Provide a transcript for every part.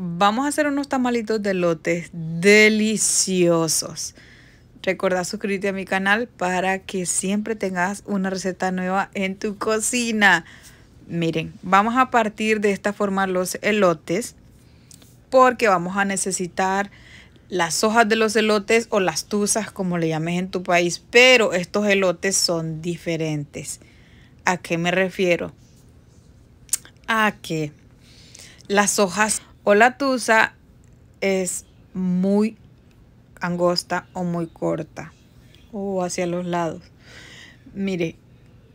vamos a hacer unos tamalitos de elotes deliciosos. Recuerda suscribirte a mi canal para que siempre tengas una receta nueva en tu cocina. Miren, vamos a partir de esta forma los elotes porque vamos a necesitar las hojas de los elotes o las tuzas, como le llames en tu país, pero estos elotes son diferentes. ¿A qué me refiero? A que las hojas o la tusa es muy angosta o muy corta o hacia los lados. Mire,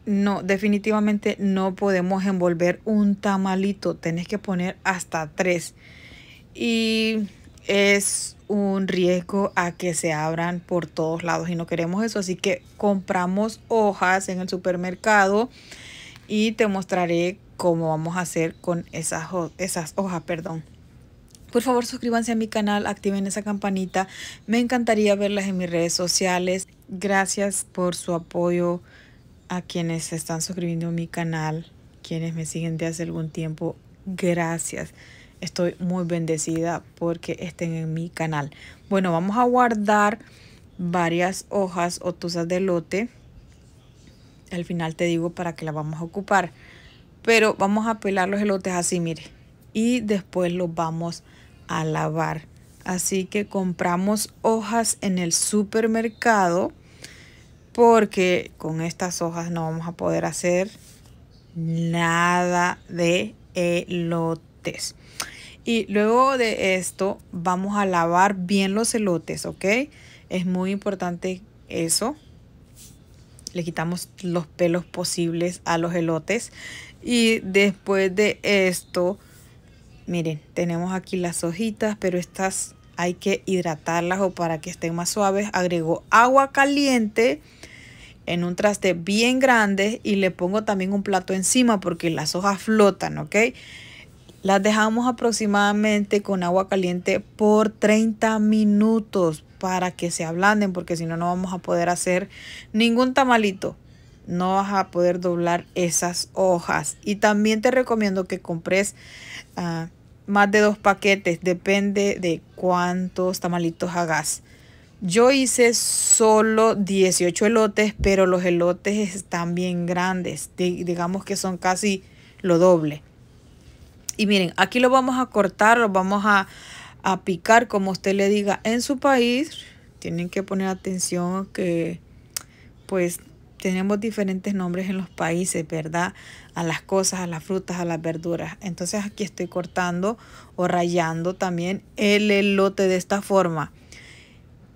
no, definitivamente no podemos envolver un tamalito, Tienes que poner hasta tres. Y es un riesgo a que se abran por todos lados y no queremos eso, así que compramos hojas en el supermercado y te mostraré cómo vamos a hacer con esas, esas hojas, perdón. Por favor, suscríbanse a mi canal, activen esa campanita. Me encantaría verlas en mis redes sociales. Gracias por su apoyo a quienes están suscribiendo a mi canal, quienes me siguen de hace algún tiempo. Gracias. Estoy muy bendecida porque estén en mi canal. Bueno, vamos a guardar varias hojas o tuzas de lote. Al final te digo para qué la vamos a ocupar. Pero vamos a pelar los elotes así, mire. Y después los vamos a a lavar. Así que compramos hojas en el supermercado porque con estas hojas no vamos a poder hacer nada de elotes. Y luego de esto vamos a lavar bien los elotes, ¿ok? Es muy importante eso. Le quitamos los pelos posibles a los elotes. Y después de esto Miren, tenemos aquí las hojitas, pero estas hay que hidratarlas o para que estén más suaves. Agrego agua caliente en un traste bien grande y le pongo también un plato encima porque las hojas flotan, ¿ok? Las dejamos aproximadamente con agua caliente por 30 minutos para que se ablanden porque si no, no vamos a poder hacer ningún tamalito. No vas a poder doblar esas hojas. Y también te recomiendo que compres... Ah, más de dos paquetes, depende de cuántos tamalitos hagas. Yo hice solo 18 elotes, pero los elotes están bien grandes, digamos que son casi lo doble. Y miren, aquí lo vamos a cortar, lo vamos a, a picar como usted le diga en su país. Tienen que poner atención que pues tenemos diferentes nombres en los países, ¿verdad? A las cosas, a las frutas, a las verduras. Entonces aquí estoy cortando o rayando también el elote de esta forma.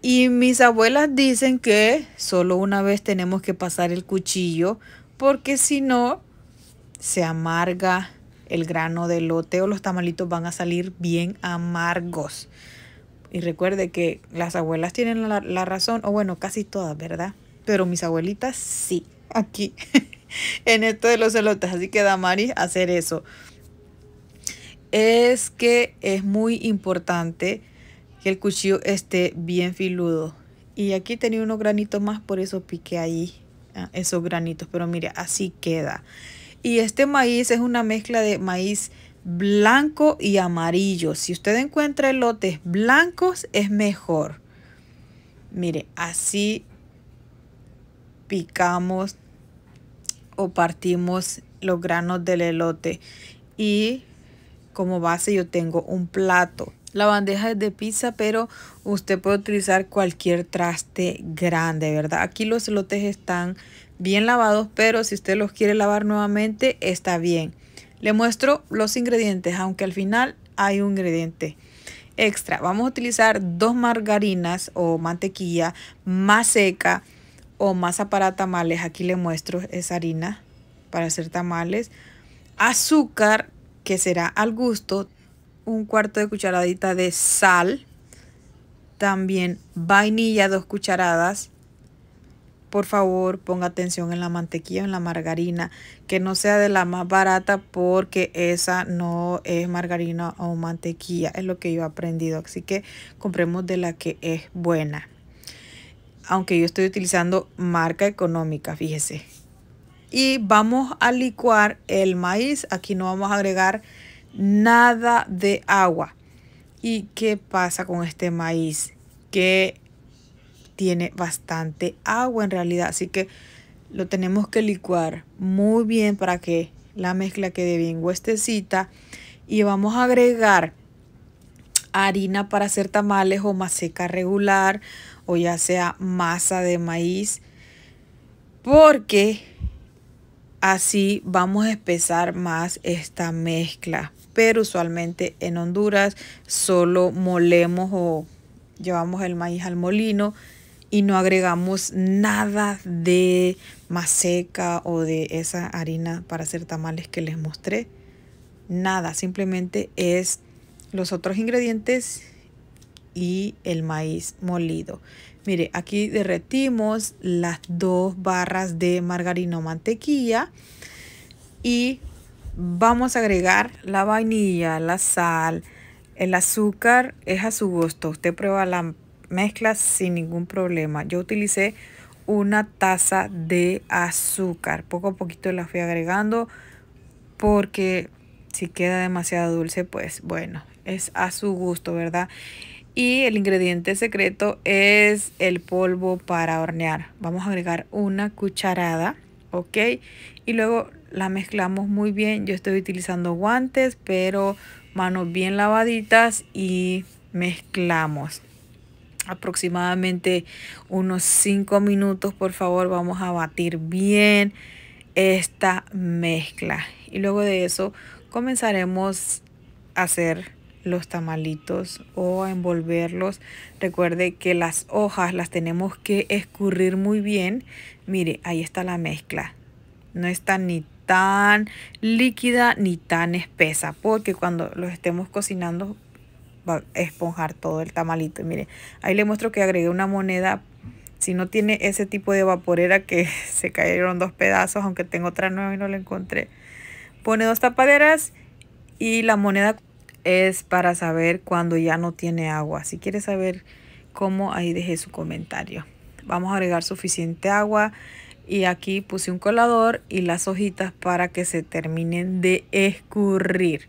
Y mis abuelas dicen que solo una vez tenemos que pasar el cuchillo porque si no se amarga el grano de elote o los tamalitos van a salir bien amargos. Y recuerde que las abuelas tienen la, la razón, o bueno, casi todas, ¿verdad? pero mis abuelitas sí, aquí en esto de los elotes. Así que maris hacer eso. Es que es muy importante que el cuchillo esté bien filudo. Y aquí tenía unos granitos más, por eso piqué ahí ah, esos granitos. Pero mire, así queda. Y este maíz es una mezcla de maíz blanco y amarillo. Si usted encuentra elotes blancos, es mejor. Mire, así picamos o partimos los granos del elote. Y como base yo tengo un plato. La bandeja es de pizza, pero usted puede utilizar cualquier traste grande, ¿verdad? Aquí los elotes están bien lavados, pero si usted los quiere lavar nuevamente, está bien. Le muestro los ingredientes, aunque al final hay un ingrediente extra. Vamos a utilizar dos margarinas o mantequilla más seca, o masa para tamales. Aquí le muestro, es harina para hacer tamales. Azúcar, que será al gusto. Un cuarto de cucharadita de sal. También vainilla, dos cucharadas. Por favor, ponga atención en la mantequilla, en la margarina, que no sea de la más barata porque esa no es margarina o mantequilla, es lo que yo he aprendido. Así que compremos de la que es buena aunque yo estoy utilizando marca económica, fíjese. Y vamos a licuar el maíz. Aquí no vamos a agregar nada de agua. ¿Y qué pasa con este maíz? Que tiene bastante agua en realidad. Así que lo tenemos que licuar muy bien para que la mezcla quede bien huestecita. Y vamos a agregar harina para hacer tamales o maseca regular o ya sea masa de maíz, porque así vamos a espesar más esta mezcla. Pero usualmente en Honduras solo molemos o llevamos el maíz al molino y no agregamos nada de maseca o de esa harina para hacer tamales que les mostré. Nada, simplemente es los otros ingredientes y el maíz molido. Mire, aquí derretimos las dos barras de margarina o mantequilla y vamos a agregar la vainilla, la sal, el azúcar es a su gusto. Usted prueba la mezcla sin ningún problema. Yo utilicé una taza de azúcar. Poco a poquito la fui agregando porque si queda demasiado dulce, pues bueno, es a su gusto, ¿verdad? Y el ingrediente secreto es el polvo para hornear. Vamos a agregar una cucharada, ¿ok? Y luego la mezclamos muy bien. Yo estoy utilizando guantes, pero manos bien lavaditas y mezclamos aproximadamente unos 5 minutos por favor vamos a batir bien esta mezcla y luego de eso comenzaremos a hacer los tamalitos o envolverlos. Recuerde que las hojas las tenemos que escurrir muy bien. Mire, ahí está la mezcla. No está ni tan líquida ni tan espesa porque cuando los estemos cocinando va a esponjar todo el tamalito. Mire, ahí le muestro que agregué una moneda si no tiene ese tipo de vaporera que se cayeron dos pedazos, aunque tengo otra nueva y no la encontré. Pone dos tapaderas y la moneda es para saber cuando ya no tiene agua. Si quieres saber cómo, ahí deje su comentario. Vamos a agregar suficiente agua y aquí puse un colador y las hojitas para que se terminen de escurrir.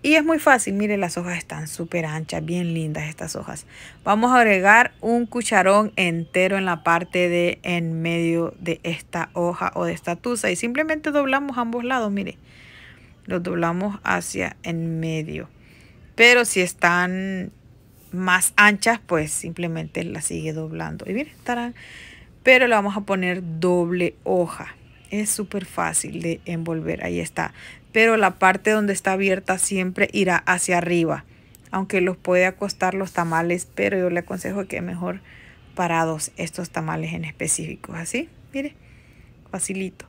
Y es muy fácil, mire las hojas están súper anchas, bien lindas estas hojas. Vamos a agregar un cucharón entero en la parte de en medio de esta hoja o de esta tusa y simplemente doblamos ambos lados, mire. Lo doblamos hacia en medio. Pero si están más anchas, pues simplemente la sigue doblando. Y miren, estarán. Pero le vamos a poner doble hoja. Es súper fácil de envolver. Ahí está. Pero la parte donde está abierta siempre irá hacia arriba. Aunque los puede acostar los tamales. Pero yo le aconsejo que mejor parados estos tamales en específico. Así, mire. Facilito.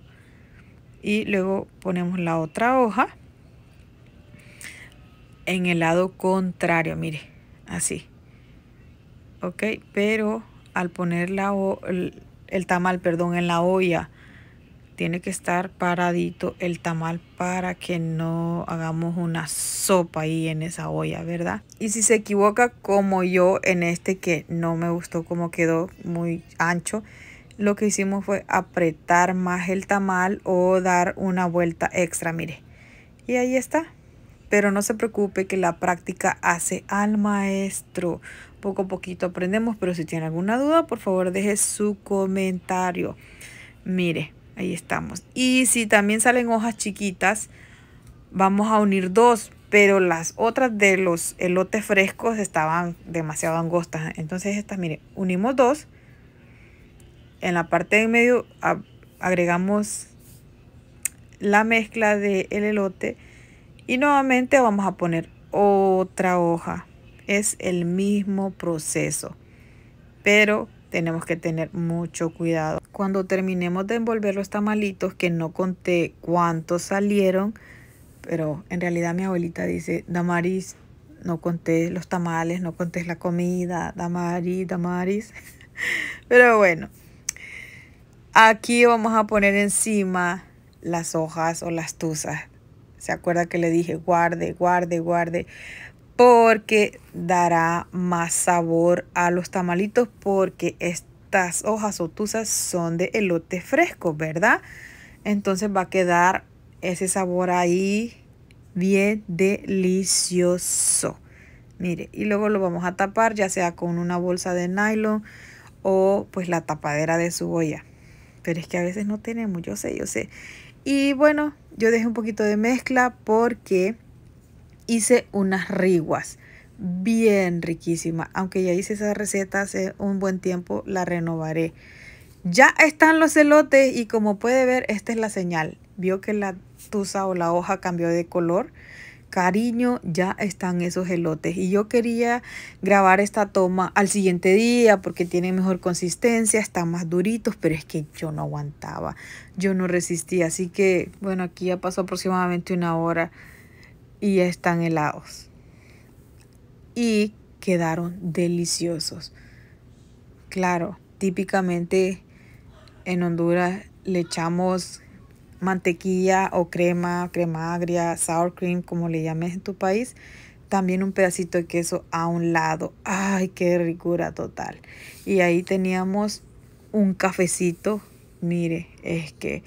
Y luego ponemos la otra hoja en el lado contrario, mire, así. ¿Ok? Pero al poner la o, el, el tamal, perdón, en la olla, tiene que estar paradito el tamal para que no hagamos una sopa ahí en esa olla, ¿verdad? Y si se equivoca como yo en este que no me gustó como quedó muy ancho, lo que hicimos fue apretar más el tamal o dar una vuelta extra, mire. Y ahí está. Pero no se preocupe que la práctica hace al maestro. Poco a poquito aprendemos, pero si tiene alguna duda, por favor deje su comentario. Mire, ahí estamos. Y si también salen hojas chiquitas, vamos a unir dos, pero las otras de los elotes frescos estaban demasiado angostas. Entonces estas, mire, unimos dos. En la parte de medio agregamos la mezcla del elote y nuevamente vamos a poner otra hoja. Es el mismo proceso, pero tenemos que tener mucho cuidado. Cuando terminemos de envolver los tamalitos, que no conté cuántos salieron, pero en realidad mi abuelita dice, Damaris, no conté los tamales, no conté la comida, Damaris, Damaris. Pero bueno, aquí vamos a poner encima las hojas o las tuzas se acuerda que le dije, guarde, guarde, guarde, porque dará más sabor a los tamalitos porque estas hojas otusas son de elote fresco, ¿verdad? Entonces va a quedar ese sabor ahí bien delicioso. Mire, y luego lo vamos a tapar ya sea con una bolsa de nylon o pues la tapadera de su olla. Pero es que a veces no tenemos, yo sé, yo sé. Y bueno, yo dejé un poquito de mezcla porque hice unas riguas bien riquísima. Aunque ya hice esa receta hace un buen tiempo, la renovaré. Ya están los elotes y como puede ver, esta es la señal. Vio que la tusa o la hoja cambió de color cariño, ya están esos elotes. Y yo quería grabar esta toma al siguiente día porque tiene mejor consistencia, están más duritos, pero es que yo no aguantaba, yo no resistía. Así que, bueno, aquí ya pasó aproximadamente una hora y ya están helados. Y quedaron deliciosos. Claro, típicamente en Honduras le echamos mantequilla o crema, crema agria, sour cream, como le llames en tu país. También un pedacito de queso a un lado. ¡Ay, qué ricura total! Y ahí teníamos un cafecito. Mire, es que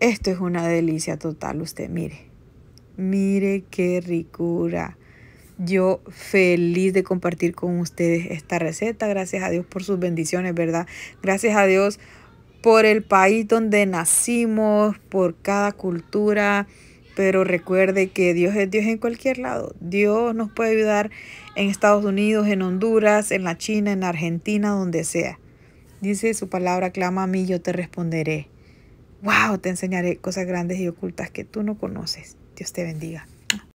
esto es una delicia total. Usted, mire. Mire qué ricura. Yo feliz de compartir con ustedes esta receta. Gracias a Dios por sus bendiciones, ¿verdad? Gracias a Dios por el país donde nacimos, por cada cultura, pero recuerde que Dios es Dios en cualquier lado. Dios nos puede ayudar en Estados Unidos, en Honduras, en la China, en Argentina, donde sea. Dice su palabra, clama a mí, yo te responderé. Wow, te enseñaré cosas grandes y ocultas que tú no conoces. Dios te bendiga.